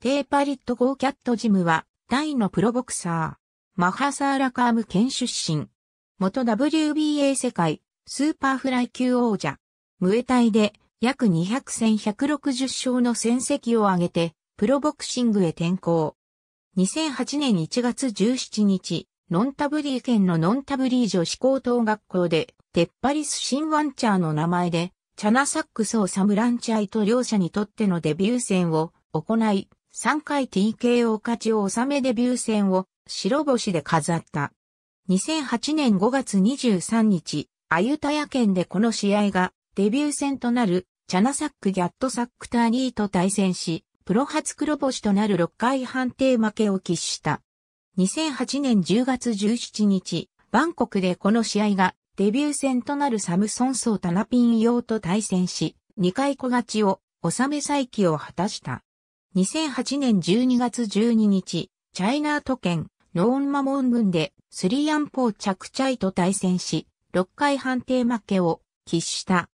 テーパリット・ゴー・キャット・ジムは、タイのプロボクサー、マハサーラ・カーム県出身。元 WBA 世界、スーパーフライ級王者。ムエタイで、約200戦160勝の戦績を上げて、プロボクシングへ転向。2008年1月17日、ノンタブリー県のノンタブリー女子高等学校で、テッパリス・シン・ワンチャーの名前で、チャナサックスをサムランチャイと両者にとってのデビュー戦を行い、3回 TKO 勝ちを収めデビュー戦を白星で飾った。2008年5月23日、アユタヤ県でこの試合がデビュー戦となるチャナサックギャットサックターニーと対戦し、プロ初黒星となる6回判定負けを喫した。2008年10月17日、バンコクでこの試合がデビュー戦となるサムソンソータナピン用と対戦し、2回小勝ちを収め再起を果たした。2008年12月12日、チャイナート県ローンマモン郡でスリアンポーチャクチャイと対戦し、6回判定負けを喫した。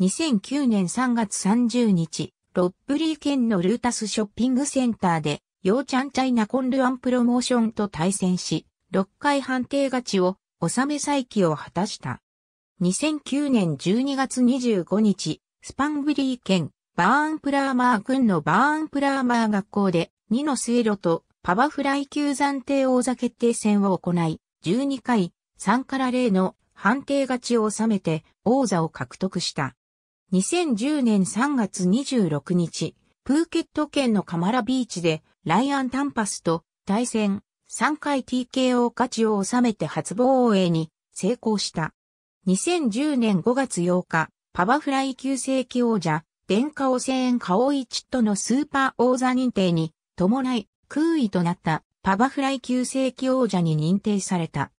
2009年3月30日、ロッブリー県のルータスショッピングセンターで、ヨーチャンチャイナコンルアンプロモーションと対戦し、6回判定勝ちを収め再起を果たした。2009年12月25日、スパンブリー県バーンプラーマー君のバーンプラーマー学校で2の末路とパワフライ級暫定王座決定戦を行い、12回3から0の判定勝ちを収めて王座を獲得した。2010年3月26日、プーケット県のカマラビーチでライアンタンパスと対戦3回 TKO 勝ちを収めて初防衛に成功した。2010年5月8日、パワフライ級正規王者電化汚染円オイチのスーパー王座認定に伴い空位となったパバフライ級世紀王者に認定された。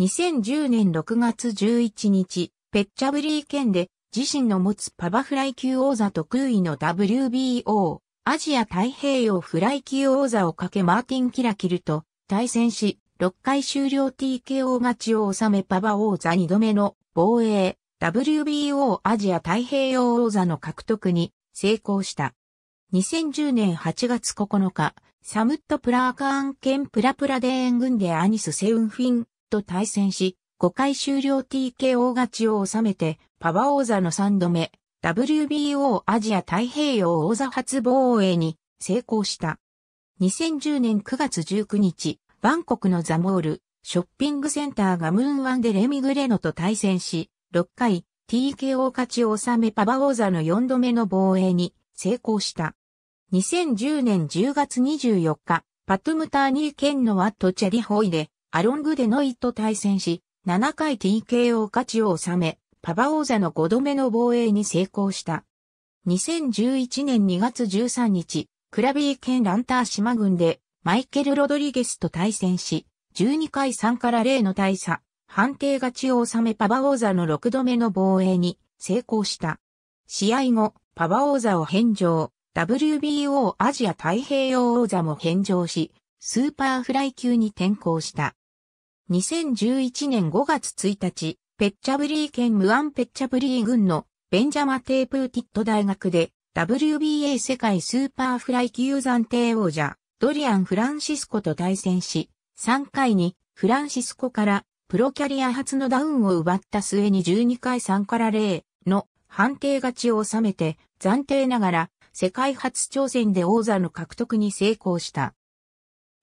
2010年6月11日、ペッチャブリー県で自身の持つパバフライ級王座と空位の WBO、アジア太平洋フライ級王座をかけマーティン・キラキルと対戦し、6回終了 TKO 勝ちを収めパバ王座2度目の防衛、WBO アジア太平洋王座の獲得に成功した。2010年8月9日、サムットプラーカーン兼プラプラデーン軍でアニス・セウンフィンと対戦し、5回終了 TKO 勝ちを収めて、パワー王座の3度目、WBO アジア太平洋王座初防衛に成功した。2010年9月19日、バンコクのザモール、ショッピングセンターがムーンワンでレミグレノと対戦し、6回 TKO 勝ちを収めパバ王座の4度目の防衛に成功した。2010年10月24日、パトムターニー県のワットチェリホイでアロングデノイと対戦し、7回 TKO 勝ちを収め、パバ王座の5度目の防衛に成功した。2011年2月13日、クラビー県ランター島郡でマイケル・ロドリゲスと対戦し、12回3から0の大差、判定勝ちを収めパバ王座の6度目の防衛に成功した。試合後、パバ王座を返上、WBO アジア太平洋王座も返上し、スーパーフライ級に転向した。2011年5月1日、ペッチャブリー県ムアンペッチャブリー軍のベンジャマテープーティット大学で WBA 世界スーパーフライ級暫定王者ドリアン・フランシスコと対戦し、3回にフランシスコからプロキャリア初のダウンを奪った末に12回3から0の判定勝ちを収めて、暫定ながら世界初挑戦で王座の獲得に成功した。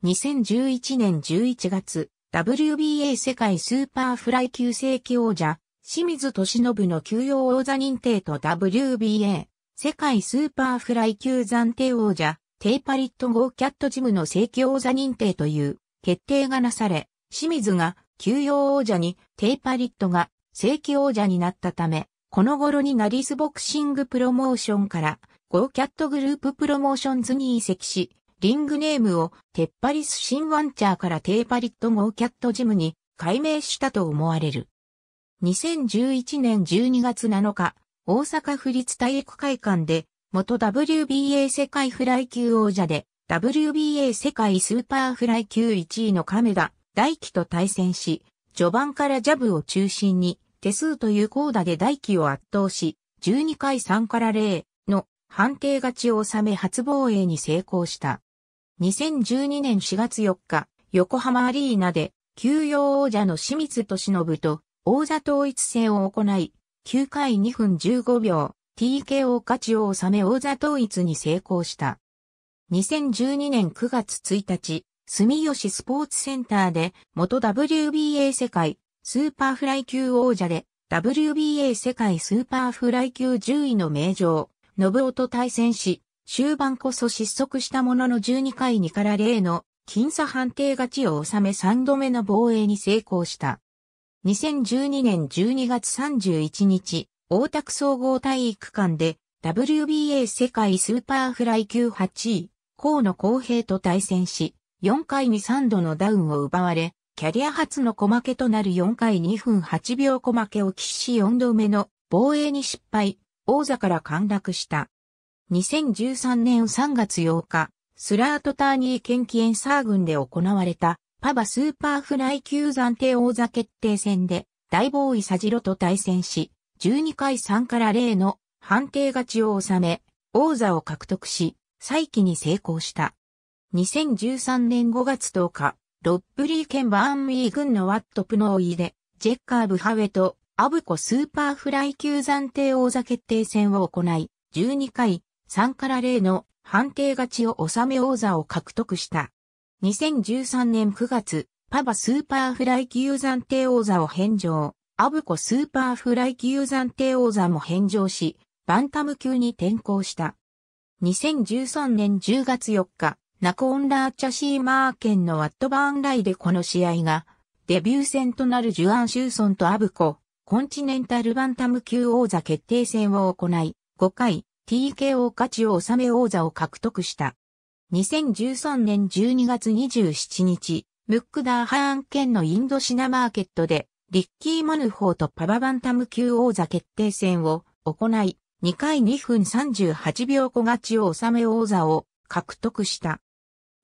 2011年11月、WBA 世界スーパーフライ級正規王者、清水敏信の休養王座認定と WBA 世界スーパーフライ級暫定王者、テイパリットゴーキャットジムの正規王座認定という決定がなされ、清水が休養王者にテイパリットが正規王者になったため、この頃にナリスボクシングプロモーションから、ゴーキャットグループプロモーションズに移籍し、リングネームをテッパリス新ワンチャーからテイパリットゴーキャットジムに改名したと思われる。2011年12月7日、大阪府立体育会館で、元 WBA 世界フライ級王者で、WBA 世界スーパーフライ級1位の亀田大輝と対戦し、序盤からジャブを中心に、手数という高打で大輝を圧倒し、12回3から0の判定勝ちを収め初防衛に成功した。2012年4月4日、横浜アリーナで、休養王者の清水敏信と王座統一戦を行い、9回2分15秒、TKO 勝ちを収め王座統一に成功した。2012年9月1日、住吉スポーツセンターで元 WBA 世界スーパーフライ級王者で WBA 世界スーパーフライ級10位の名城、信夫と対戦し、終盤こそ失速したものの12回2から0の僅差判定勝ちを収め3度目の防衛に成功した。2012年12月31日、大田区総合体育館で WBA 世界スーパーフライ級8位、河野公平と対戦し、4回に3度のダウンを奪われ、キャリア初の小負けとなる4回2分8秒小負けを喫し4度目の防衛に失敗、王座から陥落した。2013年3月8日、スラートターニー研キエンサー軍で行われたパバスーパーフライ級暫定王座決定戦で大ボーイサジロと対戦し、12回3から0の判定勝ちを収め、王座を獲得し、再起に成功した。2013年5月10日、ロッブリー県バーンウィー軍のワットプノーイで、ジェッカーブハウェとアブコスーパーフライ級暫定王座決定戦を行い、12回、3から0の判定勝ちを収め王座を獲得した。2013年9月、パバスーパーフライ級暫定王座を返上、アブコスーパーフライ級暫定王座も返上し、バンタム級に転向した。2013年10月4日、ナコンラーチャシーマー県のワットバーンライでこの試合が、デビュー戦となるジュアン・シューソンとアブコ、コンチネンタルバンタム級王座決定戦を行い、5回 TKO 勝ちを収め王座を獲得した。2013年12月27日、ムックダーハーン県のインドシナマーケットで、リッキー・マヌホーとパババンタム級王座決定戦を行い、2回2分38秒小勝ちを収め王座を獲得した。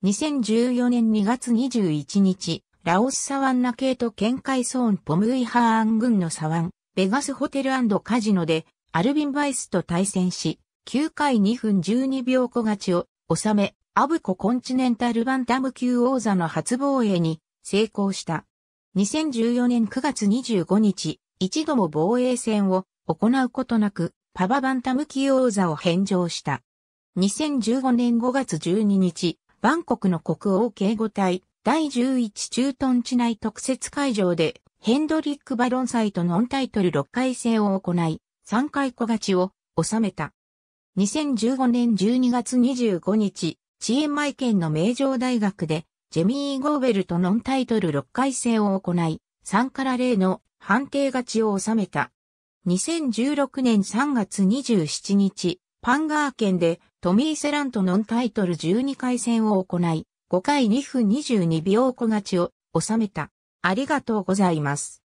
2014年2月21日、ラオスサワンナ系と県海ソーンポムイハーン軍のサワン、ベガスホテルカジノで、アルビン・バイスと対戦し、9回2分12秒小勝ちを収め、アブココンチネンタルバンタム級王座の初防衛に成功した。2014年9月25日、一度も防衛戦を行うことなく、パババンタム級王座を返上した。2015年5月12日、バンコクの国王警護隊第11駐屯地内特設会場でヘンドリック・バロン祭とノンタイトル6回戦を行い、3回小勝ちを収めた。2015年12月25日、チエンマイ県の名城大学で、ジェミー・ゴーベルとノンタイトル6回戦を行い、3から0の判定勝ちを収めた。2016年3月27日、パンガー県でトミー・セランとノンタイトル12回戦を行い、5回2分22秒小勝ちを収めた。ありがとうございます。